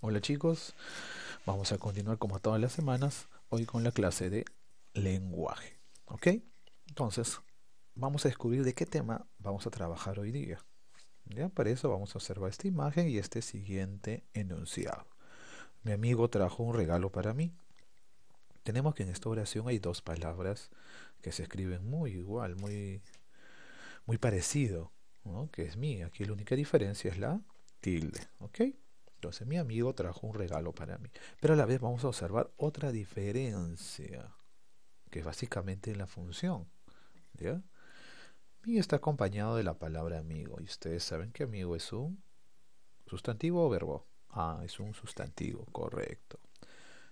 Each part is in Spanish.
Hola chicos, vamos a continuar como todas las semanas, hoy con la clase de lenguaje. ¿Ok? Entonces, vamos a descubrir de qué tema vamos a trabajar hoy día. ¿Ya? Para eso vamos a observar esta imagen y este siguiente enunciado. Mi amigo trajo un regalo para mí. Tenemos que en esta oración hay dos palabras que se escriben muy igual, muy, muy parecido, ¿no? que es mí, Aquí la única diferencia es la tilde. ¿Ok? Entonces mi amigo trajo un regalo para mí. Pero a la vez vamos a observar otra diferencia, que es básicamente en la función. Mi está acompañado de la palabra amigo. Y ustedes saben que amigo es un sustantivo o verbo. Ah, es un sustantivo, correcto.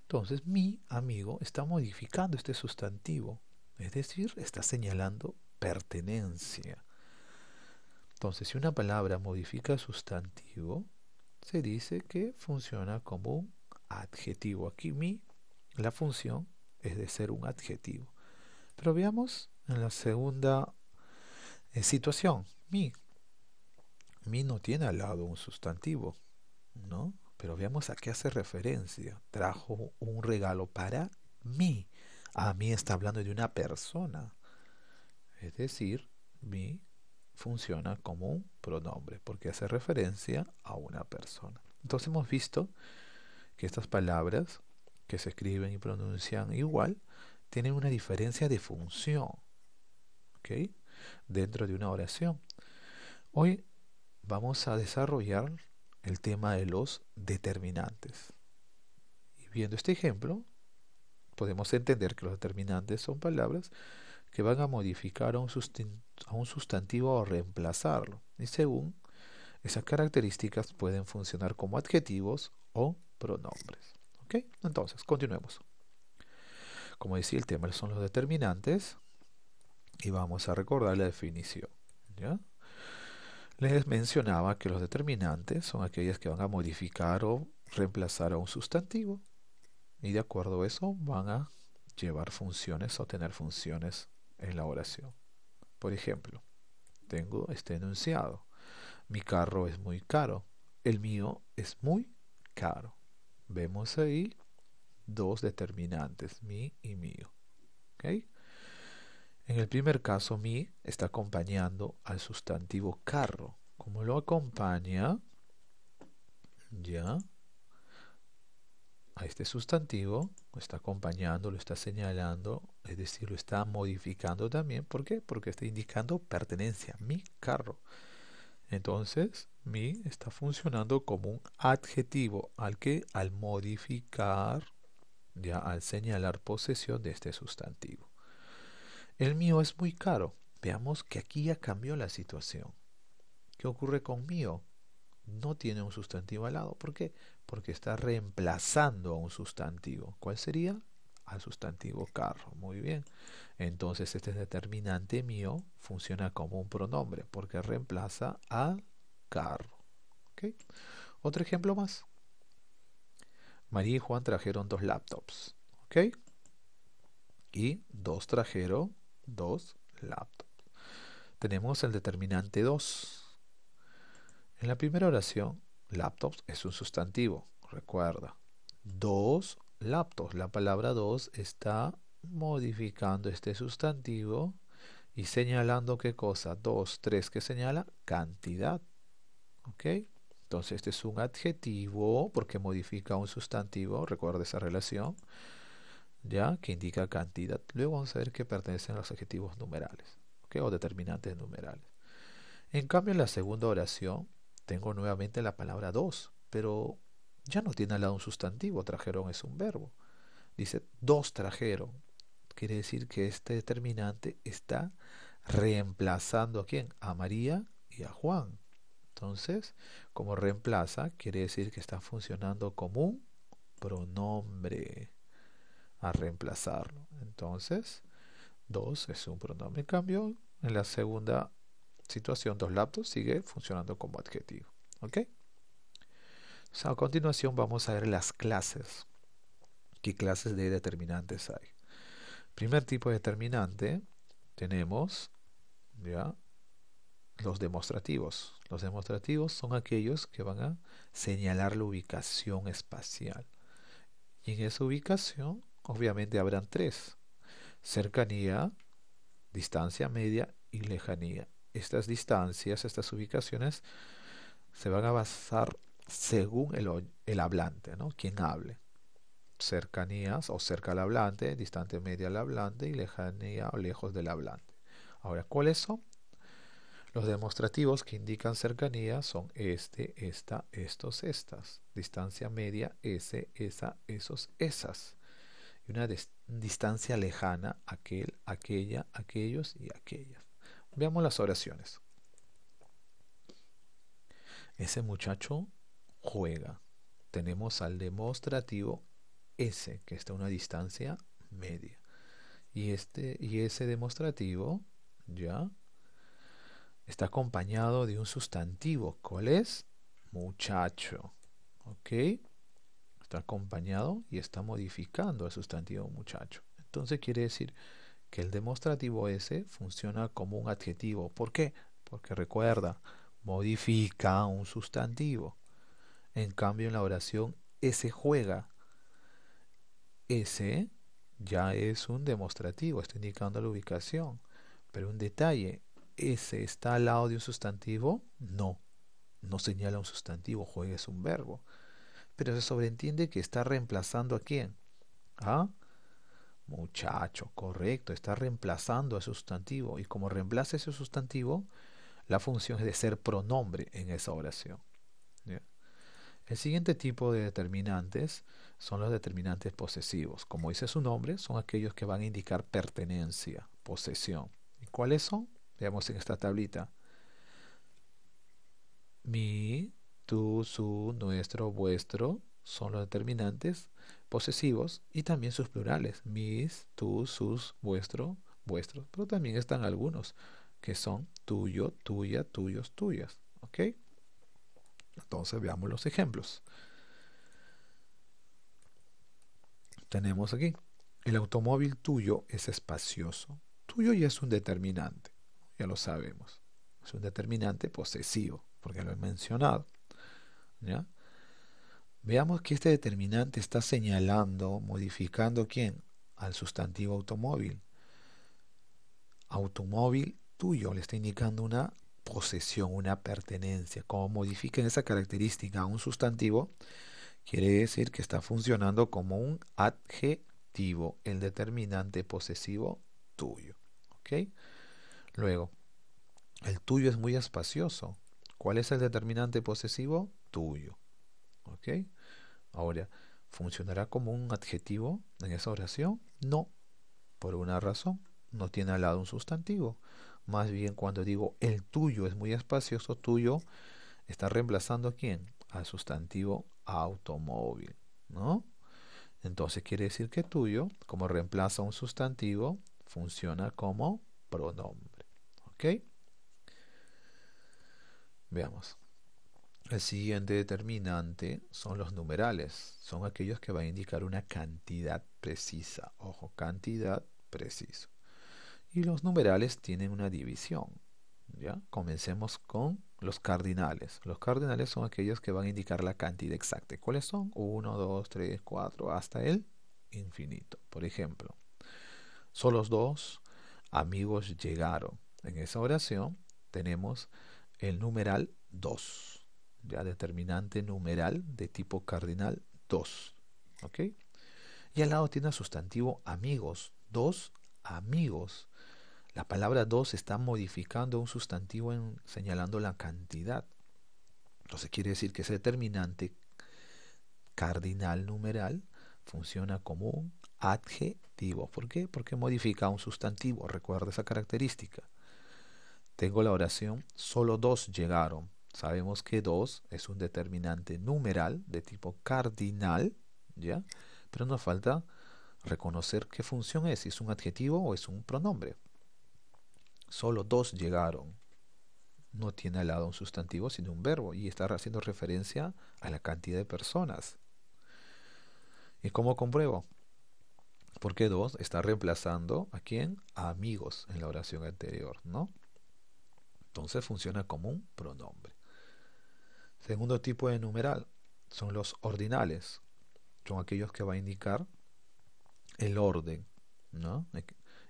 Entonces mi amigo está modificando este sustantivo. Es decir, está señalando pertenencia. Entonces, si una palabra modifica sustantivo, se dice que funciona como un adjetivo. Aquí mi, la función es de ser un adjetivo. Pero veamos en la segunda eh, situación, mi. Mi no tiene al lado un sustantivo, ¿no? Pero veamos a qué hace referencia. Trajo un regalo para mi. A mí está hablando de una persona. Es decir, mi funciona como un pronombre porque hace referencia a una persona. Entonces hemos visto que estas palabras que se escriben y pronuncian igual tienen una diferencia de función dentro de una oración. Hoy vamos a desarrollar el tema de los determinantes. Y viendo este ejemplo, podemos entender que los determinantes son palabras que van a modificar un sustantivo un sustantivo o reemplazarlo, y según esas características pueden funcionar como adjetivos o pronombres. ¿Ok? Entonces, continuemos. Como decía, el tema son los determinantes y vamos a recordar la definición. Les mencionaba que los determinantes son aquellas que van a modificar o reemplazar a un sustantivo y de acuerdo a eso van a llevar funciones o tener funciones en la oración. Por ejemplo, tengo este enunciado. Mi carro es muy caro. El mío es muy caro. Vemos ahí dos determinantes, mi y mío. En el primer caso, mi está acompañando al sustantivo carro. Como lo acompaña, ya, a este sustantivo, lo está acompañando, lo está señalando es decir, lo está modificando también. ¿Por qué? Porque está indicando pertenencia, mi carro. Entonces, mi está funcionando como un adjetivo al que al modificar, ya al señalar posesión de este sustantivo. El mío es muy caro. Veamos que aquí ya cambió la situación. ¿Qué ocurre con mío? No tiene un sustantivo al lado. ¿Por qué? Porque está reemplazando a un sustantivo. ¿Cuál sería? sustantivo carro. Muy bien. Entonces este determinante mío funciona como un pronombre porque reemplaza al carro. ¿Okay? Otro ejemplo más. María y Juan trajeron dos laptops. ¿Ok? Y dos trajeron dos laptops. Tenemos el determinante dos. En la primera oración, laptops es un sustantivo. Recuerda. Dos laptops. La palabra dos está modificando este sustantivo y señalando qué cosa. Dos, tres, que señala cantidad. ¿Ok? Entonces este es un adjetivo porque modifica un sustantivo. Recuerda esa relación. ¿Ya? Que indica cantidad. Luego vamos a ver que pertenecen a los adjetivos numerales. ¿Ok? O determinantes numerales. En cambio, en la segunda oración tengo nuevamente la palabra dos. Pero ya no tiene al lado un sustantivo, trajeron es un verbo. Dice, dos trajeron. Quiere decir que este determinante está reemplazando a quién? A María y a Juan. Entonces, como reemplaza, quiere decir que está funcionando como un pronombre a reemplazarlo. Entonces, dos es un pronombre. En cambio, en la segunda situación, dos laptops sigue funcionando como adjetivo. ¿Ok? a continuación vamos a ver las clases. ¿Qué clases de determinantes hay? Primer tipo de determinante tenemos ¿ya? los demostrativos. Los demostrativos son aquellos que van a señalar la ubicación espacial. Y en esa ubicación, obviamente, habrán tres. Cercanía, distancia media y lejanía. Estas distancias, estas ubicaciones, se van a basar según el, hablante, ¿no? Quien hable. Cercanías o cerca al hablante, distante media al hablante y lejanía o lejos del hablante. Ahora, ¿cuáles son? Los demostrativos que indican cercanía son este, esta, estos, estas. Distancia media, ese, esa, esos, esas. Y una distancia lejana, aquel, aquella, aquellos y aquellas. Veamos las oraciones. Ese muchacho juega. Tenemos al demostrativo S, que está a una distancia media. Y, este, y ese demostrativo, ¿ya? Está acompañado de un sustantivo. ¿Cuál es? Muchacho. ¿Ok? Está acompañado y está modificando el sustantivo muchacho. Entonces quiere decir que el demostrativo S funciona como un adjetivo. ¿Por qué? Porque recuerda, modifica un sustantivo. En cambio, en la oración, ese juega. Ese ya es un demostrativo, está indicando la ubicación. Pero un detalle, ese está al lado de un sustantivo, no. No señala un sustantivo, juega es un verbo. Pero se sobreentiende que está reemplazando a quién. ¿Ah? Muchacho, correcto, está reemplazando a sustantivo. Y como reemplaza ese sustantivo, la función es de ser pronombre en esa oración. El siguiente tipo de determinantes son los determinantes posesivos. Como dice su nombre, son aquellos que van a indicar pertenencia, posesión. ¿Y cuáles son? Veamos en esta tablita. Mi, tú, su, nuestro, vuestro son los determinantes posesivos y también sus plurales. Mis, tú, sus, vuestro, vuestros. Pero también están algunos que son tuyo, tuya, tuyos, tuyas. ¿Ok? Entonces veamos los ejemplos. Tenemos aquí, el automóvil tuyo es espacioso. Tuyo ya es un determinante, ya lo sabemos. Es un determinante posesivo, porque lo he mencionado. Veamos que este determinante está señalando, modificando quién? Al sustantivo automóvil. Automóvil tuyo le está indicando una posesión, una pertenencia. Como modifiquen esa característica a un sustantivo, quiere decir que está funcionando como un adjetivo, el determinante posesivo tuyo. ¿Ok? Luego, el tuyo es muy espacioso. ¿Cuál es el determinante posesivo? Tuyo. ¿Ok? Ahora, ¿funcionará como un adjetivo en esa oración? No. Por una razón, no tiene al lado un sustantivo. Más bien cuando digo el tuyo es muy espacioso, tuyo está reemplazando a quién? Al sustantivo automóvil, ¿no? Entonces quiere decir que tuyo, como reemplaza un sustantivo, funciona como pronombre. ¿Ok? Veamos. El siguiente determinante son los numerales. Son aquellos que van a indicar una cantidad precisa. Ojo, cantidad precisa y los numerales tienen una división. ¿ya? Comencemos con los cardinales. Los cardinales son aquellos que van a indicar la cantidad exacta. ¿Cuáles son? 1, 2, 3, 4, hasta el infinito. Por ejemplo, solos los dos amigos llegaron. En esa oración tenemos el numeral 2, ya determinante numeral de tipo cardinal 2. Y al lado tiene el sustantivo amigos, dos amigos. La palabra dos está modificando un sustantivo en, señalando la cantidad. Entonces quiere decir que ese determinante cardinal numeral funciona como un adjetivo. ¿Por qué? Porque modifica un sustantivo. Recuerda esa característica. Tengo la oración, solo dos llegaron. Sabemos que dos es un determinante numeral de tipo cardinal, ¿ya? Pero nos falta reconocer qué función es, si es un adjetivo o es un pronombre solo dos llegaron. No tiene al lado un sustantivo, sino un verbo, y está haciendo referencia a la cantidad de personas. ¿Y cómo compruebo? Porque dos está reemplazando a quién? A amigos en la oración anterior, ¿no? Entonces funciona como un pronombre. Segundo tipo de numeral son los ordinales. Son aquellos que va a indicar el orden, ¿no?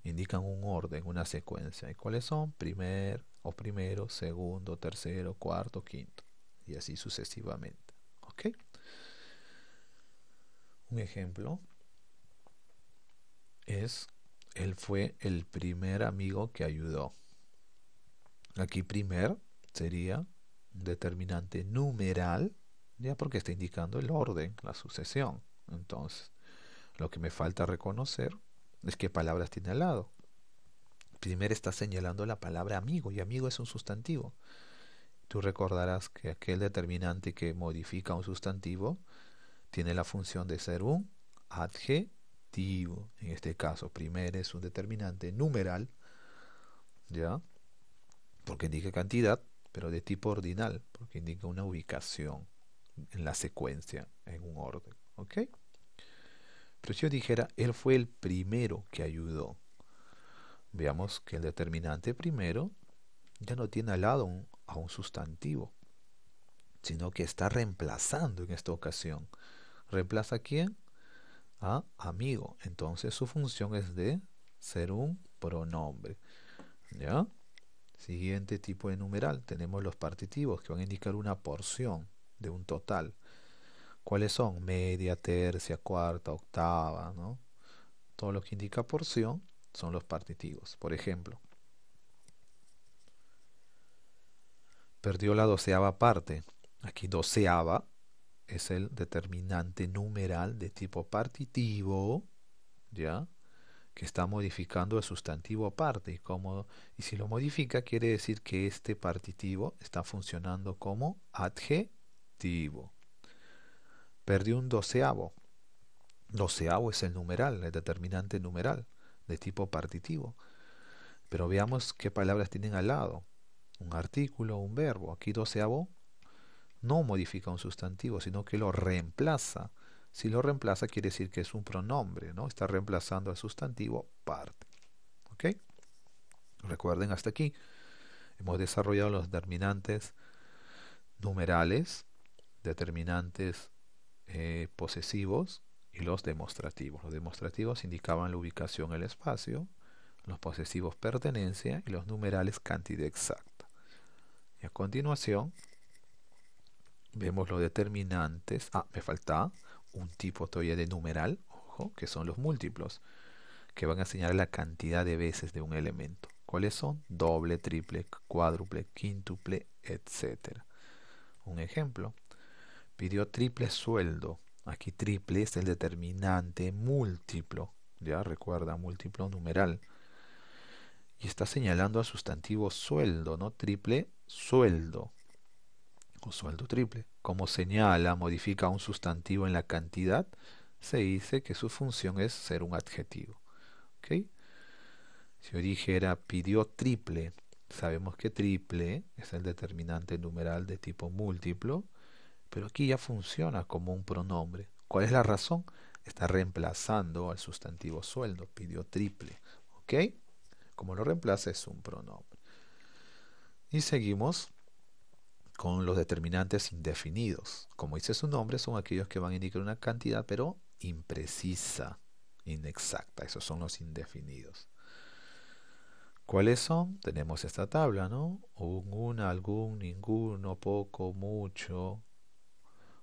indican un orden, una secuencia. ¿Y cuáles son? Primer o primero, segundo, tercero, cuarto, quinto. Y así sucesivamente. ¿Ok? Un ejemplo es, él fue el primer amigo que ayudó. Aquí primer sería determinante numeral, ya porque está indicando el orden, la sucesión. Entonces, lo que me falta reconocer es que palabras tiene al lado. Primero está señalando la palabra amigo y amigo es un sustantivo. Tú recordarás que aquel determinante que modifica un sustantivo tiene la función de ser un adjetivo. En este caso, primero es un determinante numeral, ¿ya? Porque indica cantidad, pero de tipo ordinal, porque indica una ubicación en la secuencia, en un orden, ¿ok? Pero si yo dijera, él fue el primero que ayudó. Veamos que el determinante primero ya no tiene al lado a un sustantivo, sino que está reemplazando en esta ocasión. ¿Reemplaza a quién? A amigo. Entonces su función es de ser un pronombre. ¿Ya? Siguiente tipo de numeral. Tenemos los partitivos que van a indicar una porción de un total. ¿Cuáles son? Media, tercia, cuarta, octava, ¿no? Todo lo que indica porción son los partitivos. Por ejemplo, perdió la doceava parte. Aquí doceava es el determinante numeral de tipo partitivo, ¿ya? Que está modificando el sustantivo parte. Y, como, y si lo modifica, quiere decir que este partitivo está funcionando como adjetivo perdió un doceavo. Doceavo es el numeral, el determinante numeral de tipo partitivo. Pero veamos qué palabras tienen al lado. Un artículo, un verbo. Aquí doceavo no modifica un sustantivo, sino que lo reemplaza. Si lo reemplaza quiere decir que es un pronombre, ¿no? Está reemplazando al sustantivo parte. ¿Ok? Recuerden hasta aquí. Hemos desarrollado los determinantes numerales, determinantes eh, posesivos y los demostrativos. Los demostrativos indicaban la ubicación el espacio, los posesivos pertenencia y los numerales cantidad exacta. Y a continuación vemos los determinantes. Ah, me falta un tipo todavía de numeral, ojo, que son los múltiplos, que van a señalar la cantidad de veces de un elemento. ¿Cuáles son? Doble, triple, cuádruple, quíntuple, etc. Un ejemplo, pidió triple sueldo. Aquí triple es el determinante múltiplo. Ya recuerda, múltiplo numeral. Y está señalando al sustantivo sueldo, ¿no? Triple sueldo. O sueldo triple. Como señala, modifica un sustantivo en la cantidad, se dice que su función es ser un adjetivo. ¿Ok? Si yo dijera pidió triple, sabemos que triple es el determinante numeral de tipo múltiplo pero aquí ya funciona como un pronombre. ¿Cuál es la razón? Está reemplazando al sustantivo sueldo, pidió triple. ¿Ok? Como lo reemplaza es un pronombre. Y seguimos con los determinantes indefinidos. Como dice su nombre, son aquellos que van a indicar una cantidad, pero imprecisa, inexacta. Esos son los indefinidos. ¿Cuáles son? Tenemos esta tabla, ¿no? Un, una, algún, ninguno, poco, mucho,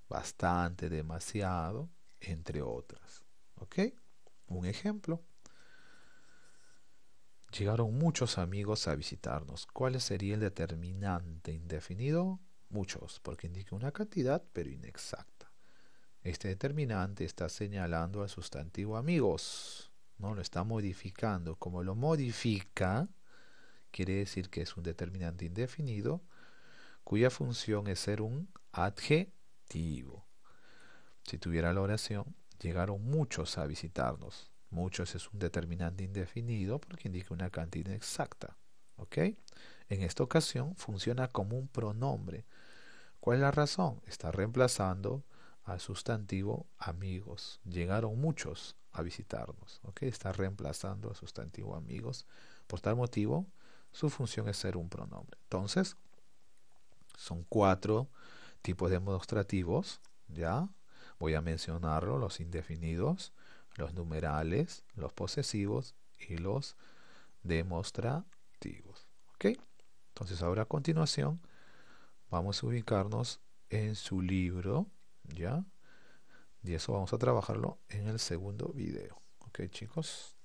bastante, demasiado, entre otras. ¿Ok? Un ejemplo. Llegaron muchos amigos a visitarnos. ¿Cuál sería el determinante indefinido? Muchos, porque indica una cantidad, pero inexacta. Este determinante está señalando al sustantivo amigos. No lo está modificando. Como lo modifica, quiere decir que es un determinante indefinido cuya función es ser un adjetivo si tuviera la oración, llegaron muchos a visitarnos. Muchos es un determinante indefinido porque indica una cantidad exacta. En esta ocasión funciona como un pronombre. ¿Cuál es la razón? Está reemplazando al sustantivo amigos. Llegaron muchos a visitarnos. ¿Ok? Está reemplazando al sustantivo amigos. Por tal motivo, su función es ser un pronombre. Entonces, son cuatro tipos demostrativos, ¿ya? Voy a mencionarlo, los indefinidos, los numerales, los posesivos y los demostrativos. ¿Ok? Entonces ahora a continuación vamos a ubicarnos en su libro, ¿ya? Y eso vamos a trabajarlo en el segundo video. ¿Ok, chicos?